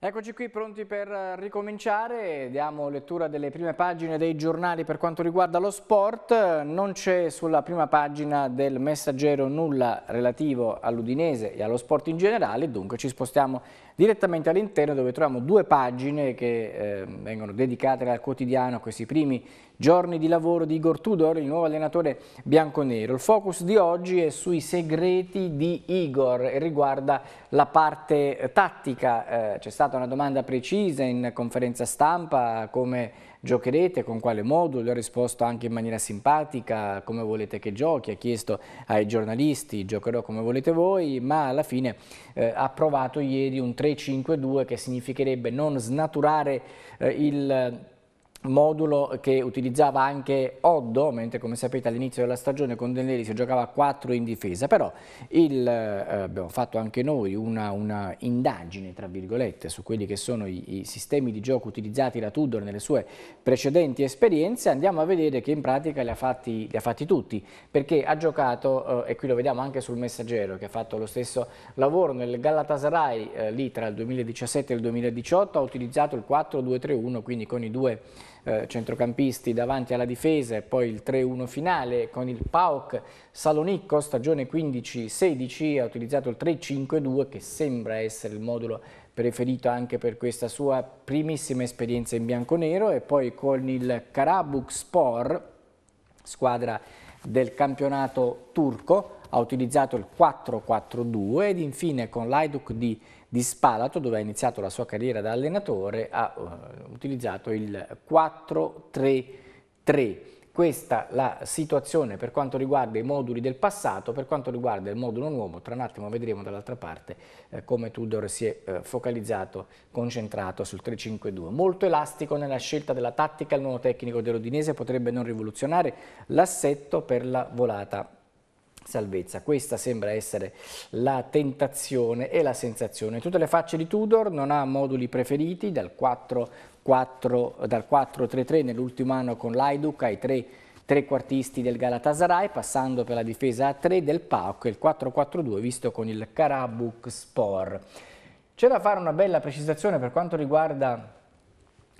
Eccoci qui pronti per eh, ricominciare, diamo lettura delle prime pagine dei giornali per quanto riguarda lo sport, non c'è sulla prima pagina del messaggero nulla relativo all'Udinese e allo sport in generale, dunque ci spostiamo Direttamente all'interno dove troviamo due pagine che eh, vengono dedicate al quotidiano a questi primi giorni di lavoro di Igor Tudor, il nuovo allenatore bianconero. Il focus di oggi è sui segreti di Igor e riguarda la parte tattica. Eh, C'è stata una domanda precisa in conferenza stampa come giocherete, con quale modulo, ha risposto anche in maniera simpatica come volete che giochi, ha chiesto ai giornalisti giocherò come volete voi, ma alla fine eh, ha provato ieri un 3-5-2 che significherebbe non snaturare eh, il modulo che utilizzava anche Oddo, mentre come sapete all'inizio della stagione con Delneri si giocava a 4 in difesa, però il, eh, abbiamo fatto anche noi una, una, indagine tra virgolette su quelli che sono i, i, sistemi di gioco utilizzati da Tudor nelle sue precedenti esperienze, andiamo a vedere che in pratica li ha fatti, li ha fatti tutti, perché ha giocato, eh, e qui lo vediamo anche sul messaggero che ha fatto lo stesso lavoro nel Galatasaray eh, lì tra il 2017 e il 2018, ha utilizzato il 4-2-3-1, quindi con i due eh, centrocampisti davanti alla difesa e poi il 3-1 finale con il PAOK Salonicco, stagione 15-16, ha utilizzato il 3-5-2 che sembra essere il modulo preferito anche per questa sua primissima esperienza in bianconero e poi con il Karabuk Spor, squadra del campionato turco, ha utilizzato il 4-4-2 ed infine con l'Aiduk di di Spalato, dove ha iniziato la sua carriera da allenatore, ha uh, utilizzato il 4-3-3. Questa la situazione per quanto riguarda i moduli del passato, per quanto riguarda il modulo nuovo, tra un attimo vedremo dall'altra parte eh, come Tudor si è eh, focalizzato, concentrato sul 3-5-2. Molto elastico nella scelta della tattica, il nuovo tecnico dell'Odinese potrebbe non rivoluzionare l'assetto per la volata salvezza. Questa sembra essere la tentazione e la sensazione. Tutte le facce di Tudor non ha moduli preferiti, dal 4-3-3 nell'ultimo anno con l'Aiduc ai tre quartisti del Galatasaray, passando per la difesa a 3 del PAOK e il 4-4-2 visto con il Karabuk Spor. C'è da fare una bella precisazione per quanto riguarda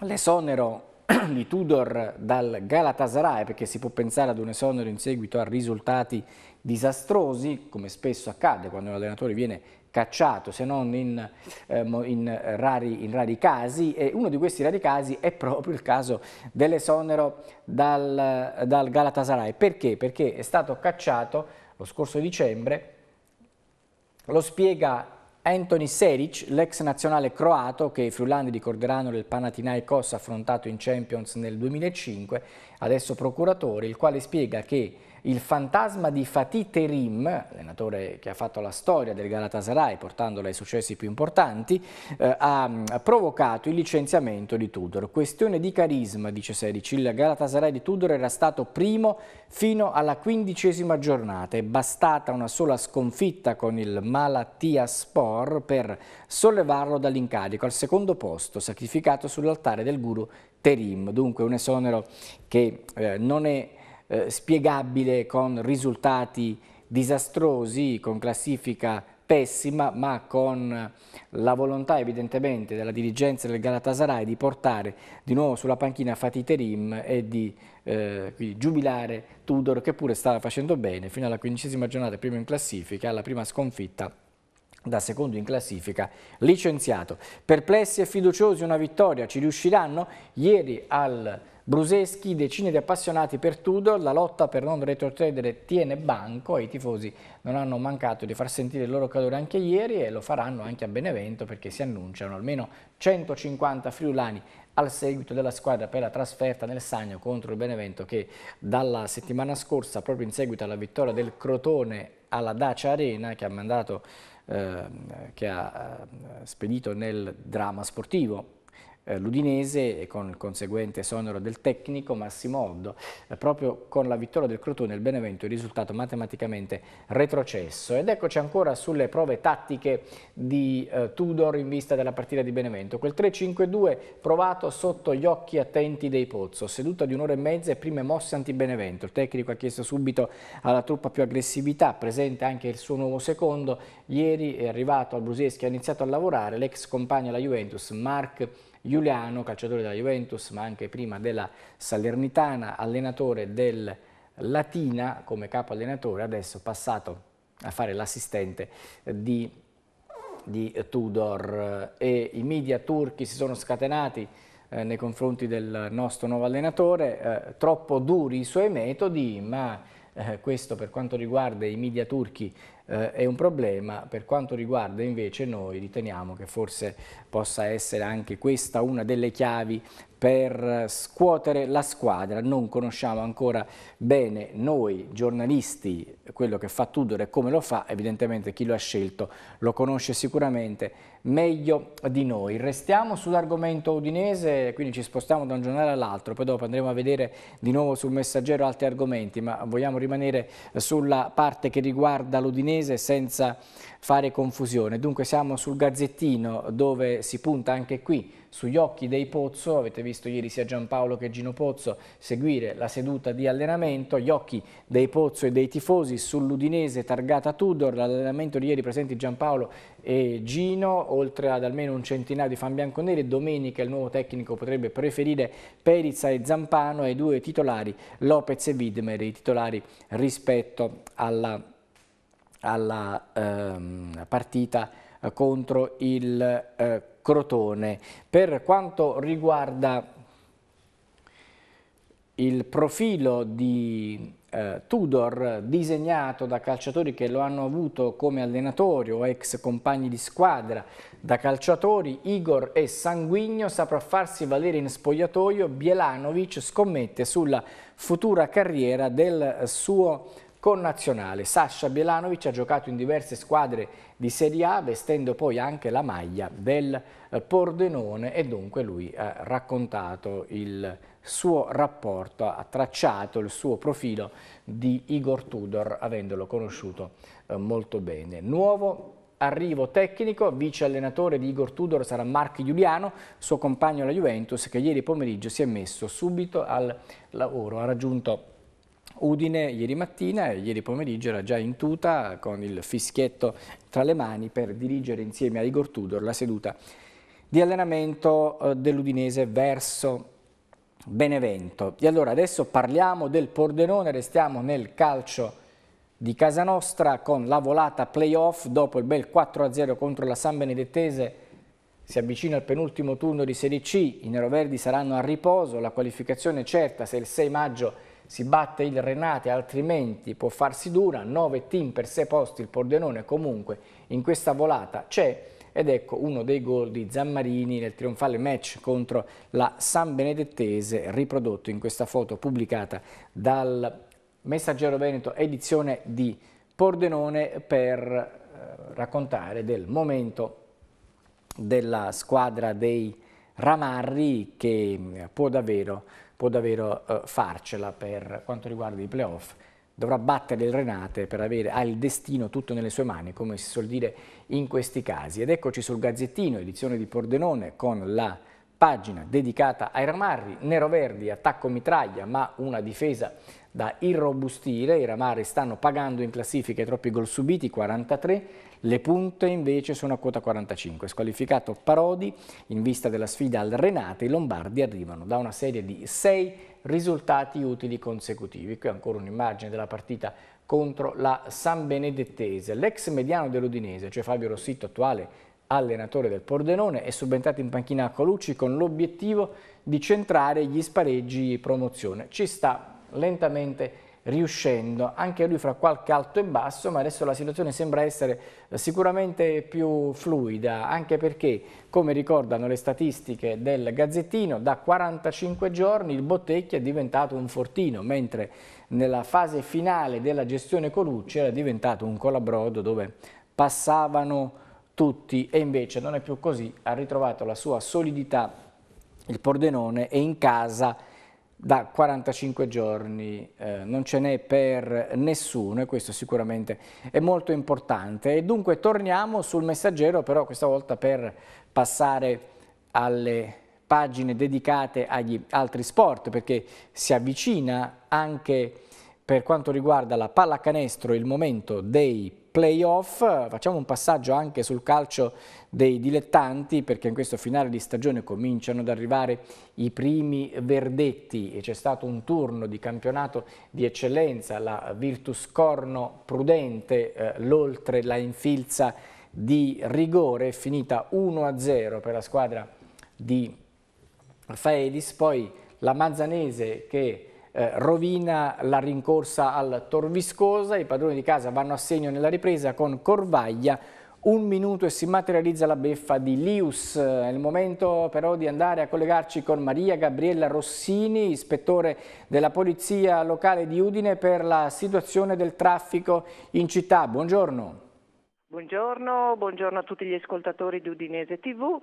l'esonero di Tudor dal Galatasaray, perché si può pensare ad un esonero in seguito a risultati disastrosi, come spesso accade quando un allenatore viene cacciato, se non in, ehm, in, rari, in rari, casi, e uno di questi rari casi è proprio il caso dell'esonero dal, dal Galatasaray. Perché? Perché è stato cacciato lo scorso dicembre, lo spiega Anthony Seric, l'ex nazionale croato che i friulani ricorderanno del Panathinaikos affrontato in Champions nel 2005, adesso procuratore, il quale spiega che il fantasma di Fatih Terim, allenatore che ha fatto la storia del Galatasaray portandolo ai successi più importanti, eh, mm, ha provocato il licenziamento di Tudor. Questione di carisma, dice 16, il Galatasaray di Tudor era stato primo fino alla quindicesima giornata. È bastata una sola sconfitta con il Malattia Spor per sollevarlo dall'incarico al secondo posto, sacrificato sull'altare del guru Terim. Dunque un esonero che eh, non è eh, spiegabile con risultati disastrosi, con classifica pessima, ma con la volontà evidentemente della dirigenza del Galatasaray di portare di nuovo sulla panchina Fatih Terim e di eh, giubilare Tudor che pure stava facendo bene fino alla quindicesima giornata primo in classifica, alla prima sconfitta da secondo in classifica, licenziato. Perplessi e fiduciosi una vittoria, ci riusciranno? Ieri al Bruseschi, decine di appassionati per Tudor, la lotta per non retrocedere tiene banco e i tifosi non hanno mancato di far sentire il loro calore anche ieri e lo faranno anche a Benevento perché si annunciano almeno 150 friulani al seguito della squadra per la trasferta nel Sagno contro il Benevento che dalla settimana scorsa, proprio in seguito alla vittoria del Crotone alla Dacia Arena che ha mandato ehm, che ha ehm, spedito nel dramma sportivo eh, l'Udinese e con il conseguente sonoro del tecnico Massimo Oddo. Eh, proprio con la vittoria del Crotone il Benevento è risultato matematicamente retrocesso. Ed eccoci ancora sulle prove tattiche di eh, Tudor in vista della partita di Benevento. Quel 3-5-2 provato sotto gli occhi attenti dei Pozzo, seduta di un'ora e mezza e prime mosse anti-Benevento. Il tecnico ha chiesto subito alla truppa più aggressività, presente anche il suo nuovo secondo. Ieri è arrivato al Bruseschi, ha iniziato a lavorare l'ex compagno della Juventus, Mark Giuliano, calciatore della Juventus, ma anche prima della Salernitana, allenatore del Latina come capo allenatore, adesso passato a fare l'assistente di, di, Tudor. E I media turchi si sono scatenati eh, nei confronti del nostro nuovo allenatore, eh, troppo duri i suoi metodi, ma eh, questo per quanto riguarda i media turchi eh, è un problema, per quanto riguarda invece noi riteniamo che forse possa essere anche questa una delle chiavi per scuotere la squadra. Non conosciamo ancora bene noi giornalisti quello che fa Tudor e come lo fa, evidentemente chi lo ha scelto lo conosce sicuramente, meglio di noi. Restiamo sull'argomento udinese, quindi ci spostiamo da un giornale all'altro, poi dopo andremo a vedere di nuovo sul messaggero altri argomenti, ma vogliamo rimanere sulla parte che riguarda l'udinese senza fare confusione. Dunque siamo sul gazzettino dove si punta anche qui sugli occhi dei Pozzo, avete visto ieri sia Giampaolo che Gino Pozzo seguire la seduta di allenamento, gli occhi dei Pozzo e dei tifosi sull'Udinese targata Tudor, l'allenamento di ieri presenti Giampaolo e Gino, oltre ad almeno un centinaio di fan bianconeri, domenica il nuovo tecnico potrebbe preferire Perizza e Zampano ai due titolari Lopez e Widmer, i titolari rispetto alla alla ehm, partita eh, contro il eh, Crotone. Per quanto riguarda il profilo di eh, Tudor disegnato da calciatori che lo hanno avuto come allenatori o ex compagni di squadra da calciatori, Igor è sanguigno, saprà farsi valere in spogliatoio, Bielanovic scommette sulla futura carriera del eh, suo connazionale. Sasha Bielanovic ha giocato in diverse squadre di Serie A, vestendo poi anche la maglia del eh, Pordenone e dunque lui ha raccontato il suo rapporto, ha tracciato il suo profilo di Igor Tudor, avendolo conosciuto eh, molto bene. Nuovo arrivo tecnico, vice allenatore di Igor Tudor sarà Mark Giuliano, suo compagno alla Juventus, che ieri pomeriggio si è messo subito al lavoro, ha raggiunto Udine ieri mattina e ieri pomeriggio era già in tuta con il fischietto tra le mani per dirigere insieme a Igor Tudor la seduta di allenamento eh, dell'Udinese verso Benevento. E allora adesso parliamo del Pordenone, restiamo nel calcio di casa nostra con la volata playoff dopo il bel 4-0 contro la San Benedettese si avvicina al penultimo turno di Serie C, i neroverdi saranno a riposo, la qualificazione è certa se il 6 maggio si batte il Renate altrimenti può farsi dura, 9 team per 6 posti il Pordenone comunque in questa volata c'è ed ecco uno dei gol di Zammarini nel trionfale match contro la San Benedettese riprodotto in questa foto pubblicata dal Messaggero Veneto edizione di Pordenone per eh, raccontare del momento della squadra dei Ramarri che mm, può davvero può davvero eh, farcela per quanto riguarda i playoff. Dovrà battere il Renate per avere ha il destino tutto nelle sue mani, come si suol dire in questi casi. Ed eccoci sul Gazzettino, edizione di Pordenone, con la pagina dedicata ai ramarri, nero-verdi, attacco mitraglia, ma una difesa da irrobustire. I ramarri stanno pagando in classifica i troppi gol subiti, 43, le punte invece sono a quota 45. Squalificato Parodi in vista della sfida al Renate, i Lombardi arrivano da una serie di sei risultati utili consecutivi. Qui ancora un'immagine della partita contro la San Benedettese. L'ex mediano dell'Udinese, cioè Fabio Rossitto, attuale allenatore del Pordenone, è subentrato in panchina a Colucci con l'obiettivo di centrare gli spareggi promozione. Ci sta lentamente riuscendo. Anche lui fra qualche alto e basso, ma adesso la situazione sembra essere eh, sicuramente più fluida, anche perché, come ricordano le statistiche del Gazzettino, da 45 giorni il Bottecchi è diventato un fortino, mentre nella fase finale della gestione Colucci era diventato un colabrodo dove passavano tutti e invece non è più così, ha ritrovato la sua solidità il Pordenone e in casa da 45 giorni eh, non ce n'è per nessuno e questo sicuramente è molto importante. E dunque torniamo sul messaggero però questa volta per passare alle pagine dedicate agli altri sport perché si avvicina anche per quanto riguarda la pallacanestro il momento dei playoff, facciamo un passaggio anche sul calcio dei dilettanti perché in questo finale di stagione cominciano ad arrivare i primi verdetti e c'è stato un turno di campionato di eccellenza, la Virtus Corno Prudente, eh, l'oltre la infilza di rigore, finita 1-0 per la squadra di Faedis, poi la Mazzanese che eh, rovina la rincorsa al Torviscosa, i padroni di casa vanno a segno nella ripresa con Corvaglia, un minuto e si materializza la beffa di Lius. È il momento però di andare a collegarci con Maria Gabriella Rossini, ispettore della Polizia Locale di Udine per la situazione del traffico in città. Buongiorno. Buongiorno, buongiorno a tutti gli ascoltatori di Udinese TV.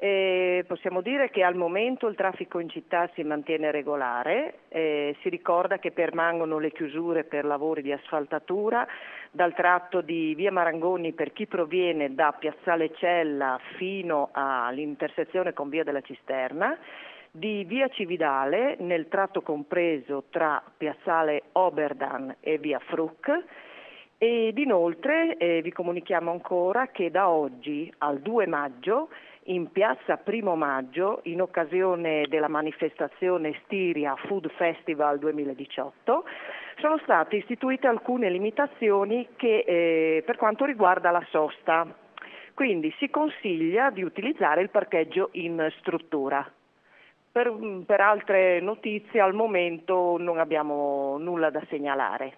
Eh, possiamo dire che al momento il traffico in città si mantiene regolare, eh, si ricorda che permangono le chiusure per lavori di asfaltatura dal tratto di via Marangoni per chi proviene da Piazzale Cella fino all'intersezione con via della Cisterna di via Cividale nel tratto compreso tra piazzale Oberdan e via Fruc ed inoltre eh, vi comunichiamo ancora che da oggi al 2 maggio in piazza Primo Maggio in occasione della manifestazione Stiria Food Festival 2018 sono state istituite alcune limitazioni che, eh, per quanto riguarda la sosta. Quindi si consiglia di utilizzare il parcheggio in struttura. Per, per altre notizie al momento non abbiamo nulla da segnalare.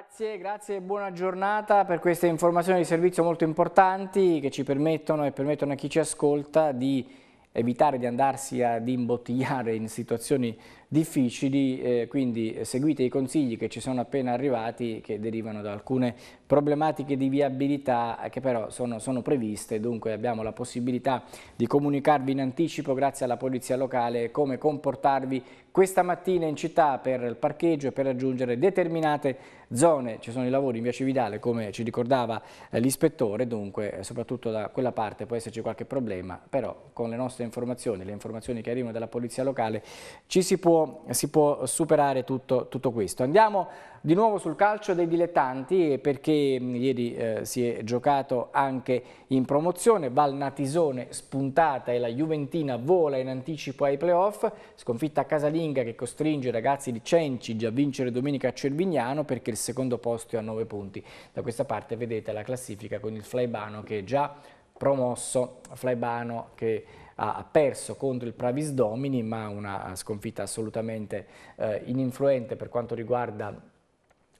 Grazie, grazie e buona giornata per queste informazioni di servizio molto importanti che ci permettono e permettono a chi ci ascolta di evitare di andarsi ad imbottigliare in situazioni difficili, eh, quindi eh, seguite i consigli che ci sono appena arrivati che derivano da alcune problematiche di viabilità che però sono, sono previste, dunque abbiamo la possibilità di comunicarvi in anticipo grazie alla polizia locale come comportarvi questa mattina in città per il parcheggio e per raggiungere determinate zone. Ci sono i lavori in via Cividale come ci ricordava eh, l'ispettore, dunque eh, soprattutto da quella parte può esserci qualche problema, però con le nostre informazioni, le informazioni che arrivano dalla polizia locale ci si può si può superare tutto, tutto, questo. Andiamo di nuovo sul calcio dei dilettanti perché mm, ieri eh, si è giocato anche in promozione, Val Natisone spuntata e la Juventina vola in anticipo ai playoff, sconfitta Casalinga che costringe i ragazzi di Cenci a vincere domenica a Cervignano perché il secondo posto è a 9 punti. Da questa parte vedete la classifica con il Flaibano che è già promosso, Flaibano che ha perso contro il Pravis Domini, ma una sconfitta assolutamente eh, ininfluente per quanto riguarda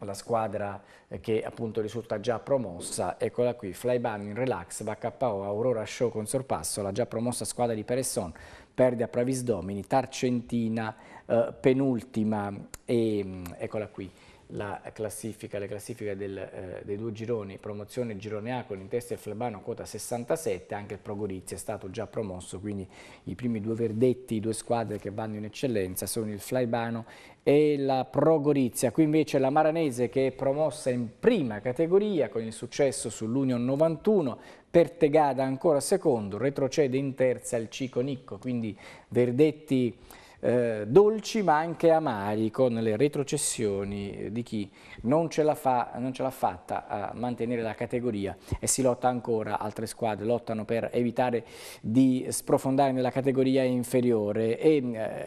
la squadra eh, che appunto risulta già promossa, eccola qui, Fly in Relax, va KO, Aurora Show con sorpasso, la già promossa squadra di Peresson perde a Pravis Domini, Tarcentina eh, penultima e mm, eccola qui, la classifica, le classifiche del, eh, dei due gironi, promozione girone A con in testa il Flebano quota 67, anche il Progorizia è stato già promosso, quindi i primi due verdetti, due squadre che vanno in eccellenza sono il Flebano e la Progorizia. Qui invece la Maranese che è promossa in prima categoria con il successo sull'Union 91, Pertegada ancora secondo, retrocede in terza il Cico Nicco, quindi verdetti eh, dolci ma anche amari con le retrocessioni di chi non ce l'ha fa, fatta a mantenere la categoria e si lotta ancora, altre squadre lottano per evitare di sprofondare nella categoria inferiore e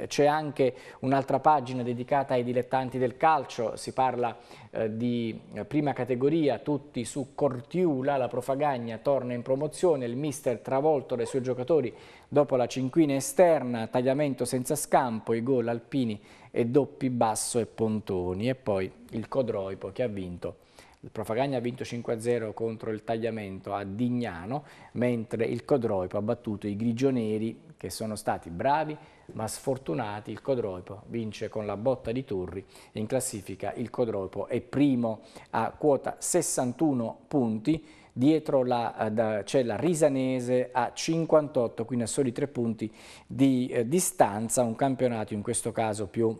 eh, c'è anche un'altra pagina dedicata ai dilettanti del calcio, si parla eh, di eh, prima categoria, tutti su Cortiula, la Profagagna torna in promozione, il mister travolto dai suoi giocatori Dopo la cinquina esterna, tagliamento senza scampo, i gol alpini e doppi basso e pontoni. E poi il Codroipo che ha vinto il Profagagna ha vinto 5-0 contro il Tagliamento a Dignano, mentre il Codroipo ha battuto i Grigioneri, che sono stati bravi ma sfortunati. Il Codroipo vince con la botta di Turri. In classifica il Codroipo è primo a quota 61 punti, dietro la, eh, c'è la Risanese a 58, quindi a soli tre punti di eh, distanza, un campionato in questo caso più,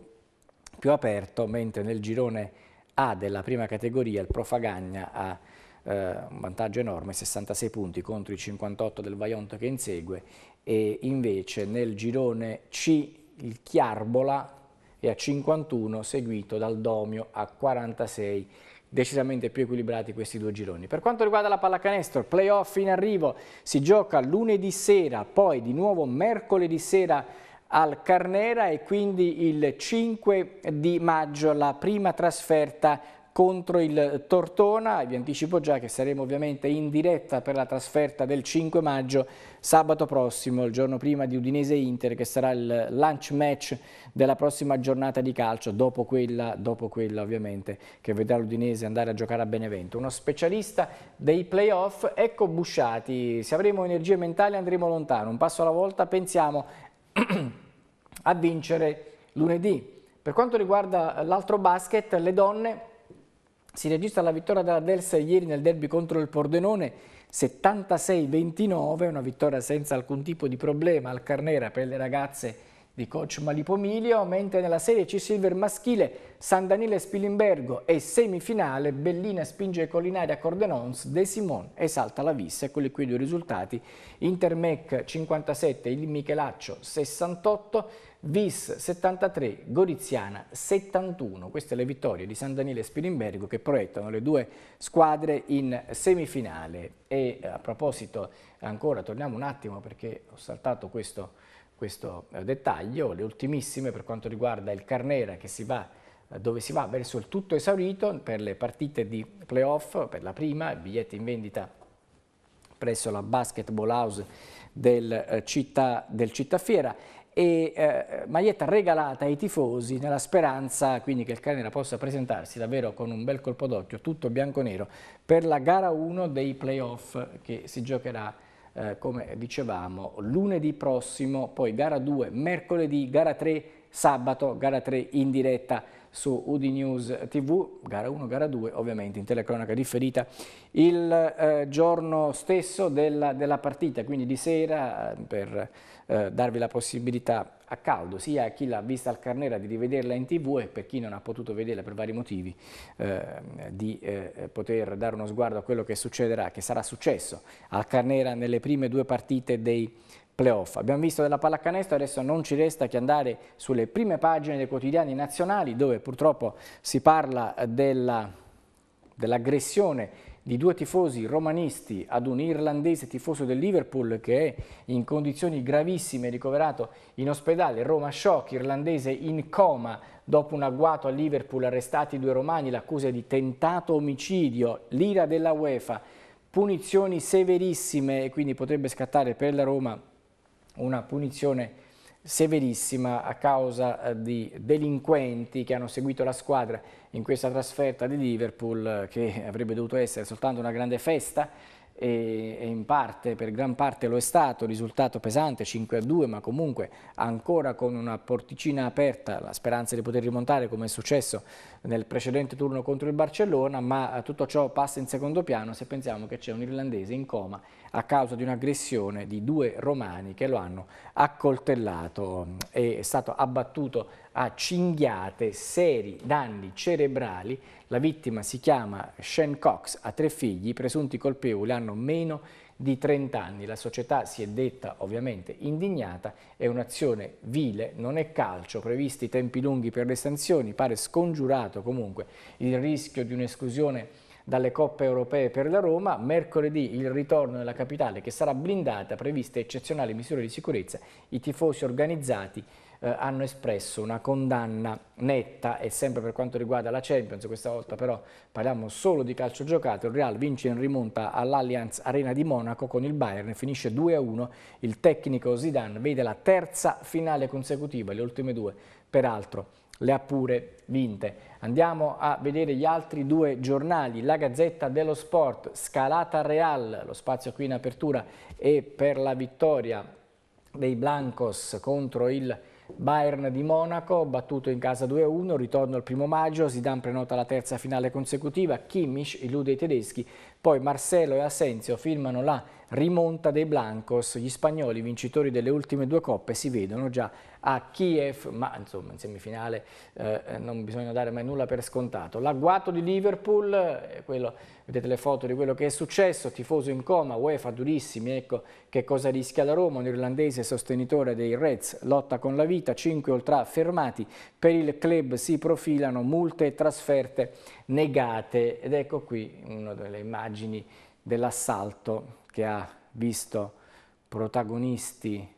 più, aperto, mentre nel girone A della prima categoria il Profagagna ha eh, un vantaggio enorme, 66 punti contro i 58 del Vaionto che insegue e invece nel girone C il Chiarbola è a 51 seguito dal Domio a 46 decisamente più equilibrati questi due gironi. Per quanto riguarda la pallacanestro, playoff in arrivo, si gioca lunedì sera, poi di nuovo mercoledì sera al Carnera e quindi il 5 di maggio la prima trasferta contro il Tortona. Vi anticipo già che saremo ovviamente in diretta per la trasferta del 5 maggio, sabato prossimo, il giorno prima di Udinese Inter, che sarà il lunch match della prossima giornata di calcio, dopo quella, dopo quella ovviamente che vedrà l'Udinese andare a giocare a Benevento. Uno specialista dei playoff, ecco Busciati, se avremo energie mentali andremo lontano, un passo alla volta pensiamo a vincere lunedì. Per quanto riguarda l'altro basket, le donne si registra la vittoria della Delsa ieri nel derby contro il Pordenone 76-29, una vittoria senza alcun tipo di problema al Carnera per le ragazze di coach Malipo mentre nella Serie C Silver maschile San Daniele Spilimbergo e semifinale Bellina spinge Collinaria Cordenons, De Simon esalta la vista. Quelli qui due risultati, Intermec 57, il Michelaccio 68, Vis 73, Goriziana 71. Queste le vittorie di San Daniele Spilimbergo che proiettano le due squadre in semifinale. E a proposito, ancora torniamo un attimo perché ho saltato questo questo eh, dettaglio, le ultimissime per quanto riguarda il Carnera che si va eh, dove si va verso il tutto esaurito per le partite di playoff, per la prima, biglietti in vendita presso la Basketball House del, eh, città, del Cittafiera e eh, maglietta regalata ai tifosi nella speranza quindi che il Canera possa presentarsi davvero con un bel colpo d'occhio tutto bianco-nero per la gara 1 dei playoff che si giocherà eh, come dicevamo, lunedì prossimo, poi gara 2, mercoledì, gara 3, sabato, gara 3 in diretta su UD News TV, gara 1, gara 2, ovviamente in telecronaca riferita il eh, giorno stesso della, della, partita, quindi di sera eh, per eh, darvi la possibilità a caldo, sia a chi l'ha vista al Carnera di rivederla in tv e per chi non ha potuto vederla per vari motivi eh, di eh, poter dare uno sguardo a quello che succederà, che sarà successo al Carnera nelle prime due partite dei playoff. Abbiamo visto della pallacanestro, adesso non ci resta che andare sulle prime pagine dei quotidiani nazionali dove purtroppo si parla dell'aggressione dell di due tifosi romanisti ad un irlandese tifoso del Liverpool che è in condizioni gravissime ricoverato in ospedale. Roma shock, irlandese in coma dopo un agguato a Liverpool, arrestati due romani, l'accusa di tentato omicidio, l'ira della UEFA, punizioni severissime e quindi potrebbe scattare per la Roma una punizione severissima a causa eh, di delinquenti che hanno seguito la squadra in questa trasferta di Liverpool eh, che avrebbe dovuto essere soltanto una grande festa e, e in parte, per gran parte lo è stato, risultato pesante 5 a 2 ma comunque ancora con una porticina aperta, la speranza di poter rimontare come è successo nel precedente turno contro il Barcellona ma tutto ciò passa in secondo piano se pensiamo che c'è un irlandese in coma a causa di un'aggressione di due romani che lo hanno accoltellato e è stato abbattuto a cinghiate, seri danni cerebrali. La vittima si chiama Shane Cox, ha tre figli, i presunti colpevoli hanno meno di 30 anni. La società si è detta ovviamente indignata, è un'azione vile, non è calcio, previsti tempi lunghi per le sanzioni, pare scongiurato comunque il rischio di un'esclusione dalle coppe europee per la Roma, mercoledì il ritorno nella capitale che sarà blindata, previste eccezionali misure di sicurezza, i tifosi organizzati eh, hanno espresso una condanna netta e sempre per quanto riguarda la Champions, questa volta però parliamo solo di calcio giocato, il Real vince in rimonta all'Allianz Arena di Monaco con il Bayern, finisce 2-1, il tecnico Zidane vede la terza finale consecutiva, le ultime due peraltro le ha pure vinte. Andiamo a vedere gli altri due giornali, la Gazzetta dello Sport, Scalata Real, lo spazio qui in apertura e per la vittoria dei Blancos contro il Bayern di Monaco, battuto in casa 2-1, ritorno al primo maggio, Zidane prenota la terza finale consecutiva, Kimmich illude i tedeschi poi Marcelo e Asensio firmano la rimonta dei Blancos, gli spagnoli vincitori delle ultime due coppe si vedono già a Kiev, ma insomma in semifinale eh, non bisogna dare mai nulla per scontato. L'agguato di Liverpool, eh, quello, vedete le foto di quello che è successo, tifoso in coma, UEFA durissimi, ecco che cosa rischia la Roma, un irlandese sostenitore dei Reds, lotta con la vita, 5 oltre fermati, per il club si profilano multe e trasferte negate ed ecco qui una delle immagini immagini dell'assalto che ha visto protagonisti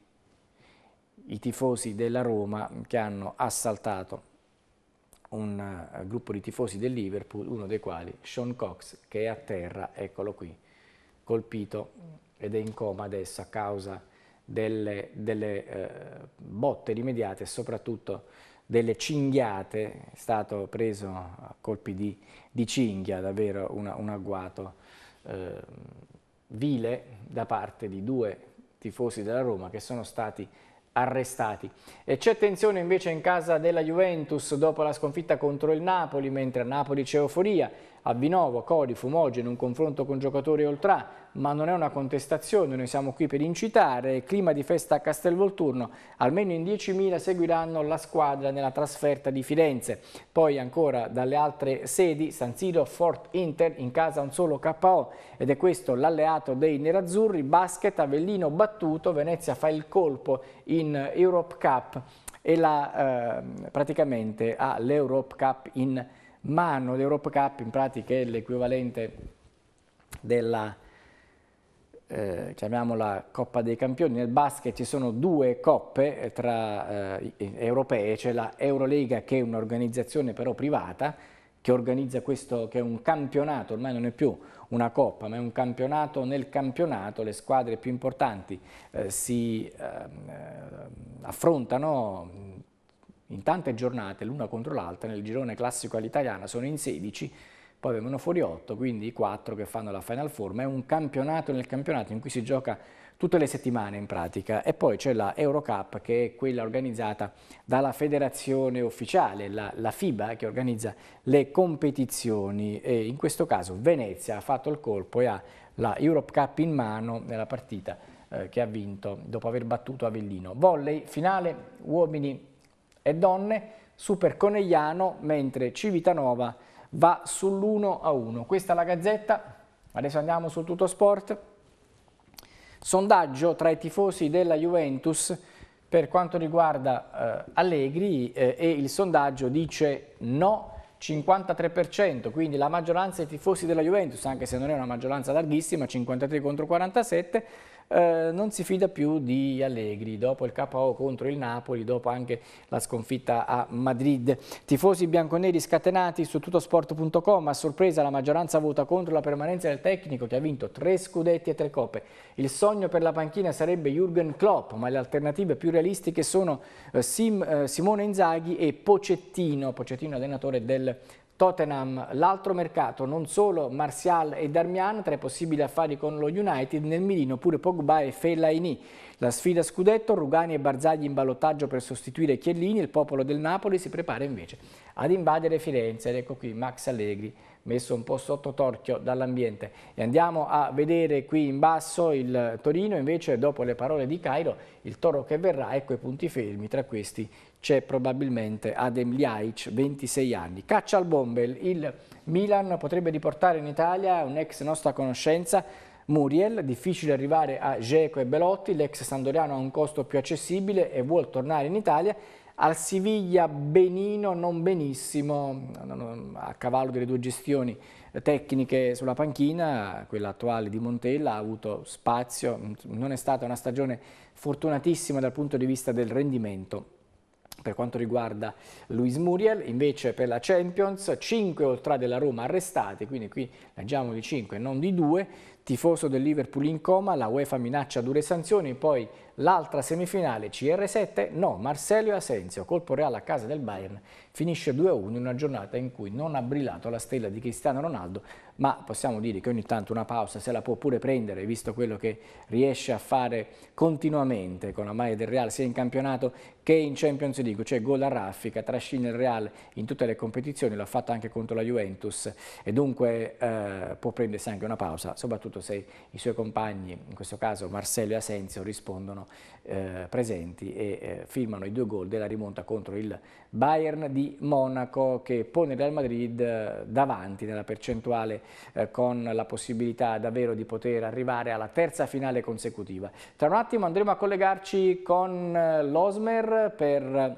i tifosi della Roma che hanno assaltato un eh, gruppo di tifosi del Liverpool, uno dei quali Sean Cox che è a terra, eccolo qui, colpito ed è in coma adesso a causa delle, delle uh, botte rimediate e soprattutto delle cinghiate, è stato preso a colpi di, di cinghia, davvero una, un agguato eh, vile da parte di due tifosi della Roma che sono stati arrestati. C'è tensione invece in casa della Juventus dopo la sconfitta contro il Napoli, mentre a Napoli c'è euforia. A Vinovo, Cori, Fumogeno, un confronto con giocatori oltrà ma non è una contestazione, noi siamo qui per incitare, clima di festa a Castelvolturno, almeno in 10.000 seguiranno la squadra nella trasferta di Firenze, poi ancora dalle altre sedi San Siro, Fort Inter, in casa un solo KO ed è questo l'alleato dei nerazzurri, basket, Avellino battuto, Venezia fa il colpo in Europe Cup e la, eh, praticamente ha l'Europe Cup in mano, l'Europe Cup in pratica è l'equivalente della eh, chiamiamola Coppa dei Campioni, nel basket ci sono due coppe eh, tra, eh, europee, c'è la Eurolega che è un'organizzazione però privata che organizza questo, che è un campionato, ormai non è più una coppa, ma è un campionato, nel campionato le squadre più importanti eh, si ehm, affrontano in tante giornate l'una contro l'altra nel girone classico all'italiana, sono in 16 poi vengono fuori 8, quindi i 4 che fanno la Final Four, ma è un campionato nel campionato in cui si gioca tutte le settimane in pratica e poi c'è la Eurocup che è quella organizzata dalla federazione ufficiale, la, la FIBA che organizza le competizioni e in questo caso Venezia ha fatto il colpo e ha la Europe Cup in mano nella partita eh, che ha vinto dopo aver battuto Avellino. Volley, finale, uomini e donne, Super Conegliano mentre Civitanova va sull'1 a 1. Questa è la Gazzetta, adesso andiamo su tutto sport. Sondaggio tra i tifosi della Juventus per quanto riguarda eh, Allegri eh, e il sondaggio dice no 53%, quindi la maggioranza dei tifosi della Juventus, anche se non è una maggioranza larghissima, 53 contro 47, eh, non si fida più di Allegri dopo il KO contro il Napoli, dopo anche la sconfitta a Madrid. Tifosi bianconeri scatenati su tutosport.com, a sorpresa la maggioranza vota contro la permanenza del tecnico che ha vinto tre scudetti e tre coppe. Il sogno per la panchina sarebbe Jürgen Klopp, ma le alternative più realistiche sono eh, Sim, eh, Simone Inzaghi e Pocettino, Pocettino allenatore del Tottenham, l'altro mercato, non solo Martial e Darmian, tra i possibili affari con lo United, nel mirino pure Pogba e Fellaini. La sfida scudetto, Rugani e Barzagli in ballottaggio per sostituire Chiellini, il popolo del Napoli si prepara invece ad invadere Firenze ed ecco qui Max Allegri messo un po' sotto torchio dall'ambiente. E andiamo a vedere qui in basso il Torino, invece dopo le parole di Cairo, il toro che verrà, ecco i punti fermi, tra questi c'è probabilmente Adem Ljajic, 26 anni. Caccia al Bombel, il Milan potrebbe riportare in Italia un ex nostra conoscenza, Muriel, difficile arrivare a Geco e Belotti, l'ex Sandoriano ha un costo più accessibile e vuole tornare in Italia, al Siviglia benino, non benissimo, a cavallo delle due gestioni tecniche sulla panchina, quella attuale di Montella ha avuto spazio, non è stata una stagione fortunatissima dal punto di vista del rendimento per quanto riguarda Luis Muriel, invece per la Champions 5 oltre della Roma arrestati, quindi qui leggiamo di 5 non di 2, tifoso del Liverpool in coma, la UEFA minaccia dure sanzioni, poi L'altra semifinale CR7, no, Marcello e Asensio, colpo reale a casa del Bayern, finisce 2-1 in una giornata in cui non ha brillato la stella di Cristiano Ronaldo, ma possiamo dire che ogni tanto una pausa se la può pure prendere, visto quello che riesce a fare continuamente con la maglia del Real sia in campionato che in Champions League, cioè gol a raffica, trascina il Real in tutte le competizioni, l'ha fatto anche contro la Juventus e dunque eh, può prendersi anche una pausa, soprattutto se i suoi compagni, in questo caso Marcello e Asensio, rispondono erano eh, presenti e eh, firmano i due gol della rimonta contro il Bayern di Monaco che pone Real Madrid eh, davanti nella percentuale eh, con la possibilità davvero di poter arrivare alla terza finale consecutiva. Tra un attimo andremo a collegarci con eh, l'Osmer per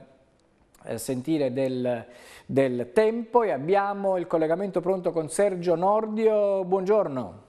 eh, sentire del, del, tempo e abbiamo il collegamento pronto con Sergio Nordio. Buongiorno.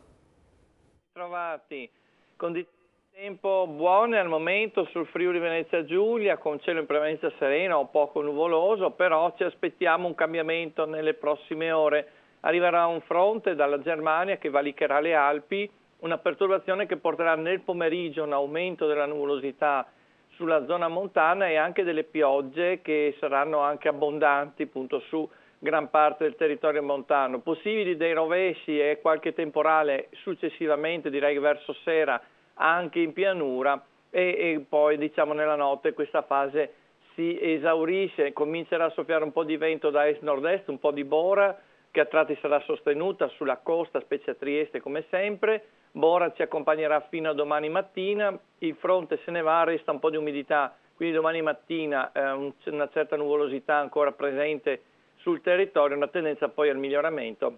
Trovati. Condizioni Tempo buono al momento sul Friuli Venezia Giulia, con cielo in prevalenza sereno o poco nuvoloso, però ci aspettiamo un cambiamento nelle prossime ore. Arriverà un fronte dalla Germania che valicherà le Alpi, una perturbazione che porterà nel pomeriggio un aumento della nuvolosità sulla zona montana e anche delle piogge che saranno anche abbondanti appunto, su gran parte del territorio montano. Possibili dei rovesci e qualche temporale successivamente, direi verso sera, anche in pianura e, e poi diciamo nella notte questa fase si esaurisce, comincerà a soffiare un po' di vento da est-nord-est, un po' di bora che a tratti sarà sostenuta sulla costa, specie a Trieste come sempre, bora ci accompagnerà fino a domani mattina, il fronte se ne va, resta un po' di umidità, quindi domani mattina eh, una certa nuvolosità ancora presente sul territorio, una tendenza poi al miglioramento.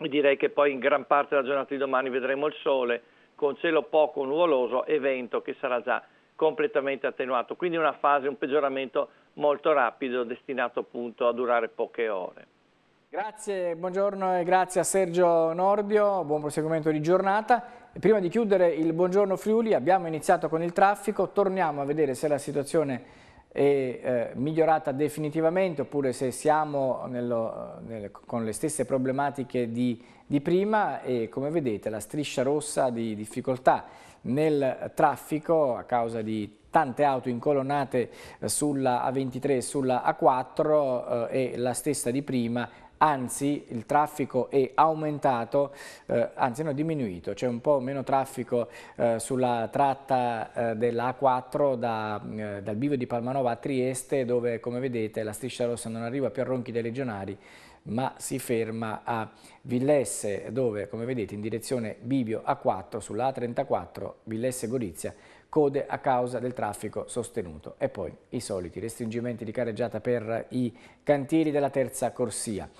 Direi che poi in gran parte della giornata di domani vedremo il sole, con cielo poco nuvoloso e vento che sarà già completamente attenuato. Quindi una fase, un peggioramento molto rapido destinato appunto a durare poche ore. Grazie, buongiorno e grazie a Sergio Nordio, buon proseguimento di giornata. Prima di chiudere il Buongiorno Friuli abbiamo iniziato con il traffico, torniamo a vedere se la situazione è e eh, migliorata definitivamente oppure se siamo nello, nel, con le stesse problematiche di, di, prima e come vedete la striscia rossa di difficoltà nel traffico a causa di tante auto incolonnate sulla A23 e sulla A4 eh, e la stessa di prima anzi il traffico è aumentato, eh, anzi no, diminuito, c'è un po' meno traffico eh, sulla tratta eh, della A4 da, mm, eh, dal bivio di Palmanova a Trieste dove come vedete la striscia rossa non arriva più a Ronchi dei Legionari ma si ferma a Villesse dove come vedete in direzione bivio A4 sulla A34 Villesse Gorizia code a causa del traffico sostenuto. E poi i soliti restringimenti di carreggiata per i cantieri della terza corsia.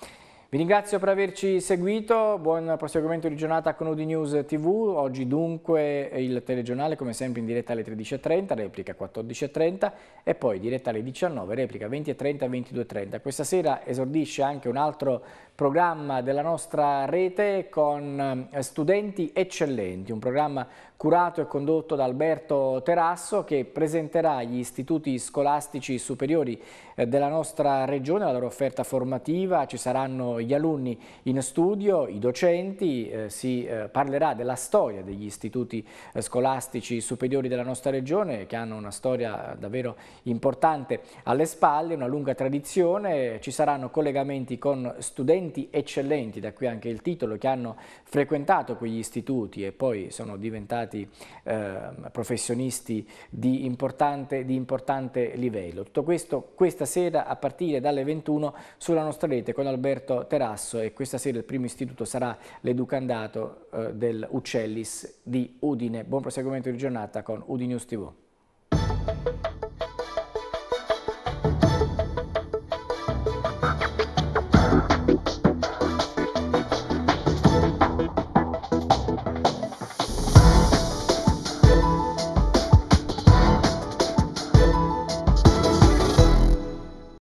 Vi ringrazio per averci seguito, buon proseguimento di giornata con Udi News TV, oggi dunque il telegiornale come sempre in diretta alle 13.30, replica 14.30 e poi diretta alle 19, replica 20.30 e 22.30. Questa sera esordisce anche un altro programma della nostra rete con eh, studenti eccellenti, un programma curato e condotto da Alberto Terasso che presenterà gli istituti scolastici superiori eh, della nostra regione la loro offerta formativa, ci saranno gli alunni in studio, i docenti, eh, si parlerà della storia degli istituti scolastici superiori della nostra regione che hanno una storia davvero importante alle spalle, una lunga tradizione, ci saranno collegamenti con studenti studenti eccellenti, da qui anche il titolo, che hanno frequentato quegli istituti e poi sono diventati eh, professionisti di importante, di importante livello. Tutto questo questa sera a partire dalle 21 sulla nostra rete con Alberto Terasso e questa sera il primo istituto sarà l'educandato eh, del Uccellis di Udine. Buon proseguimento di giornata con Udinews TV.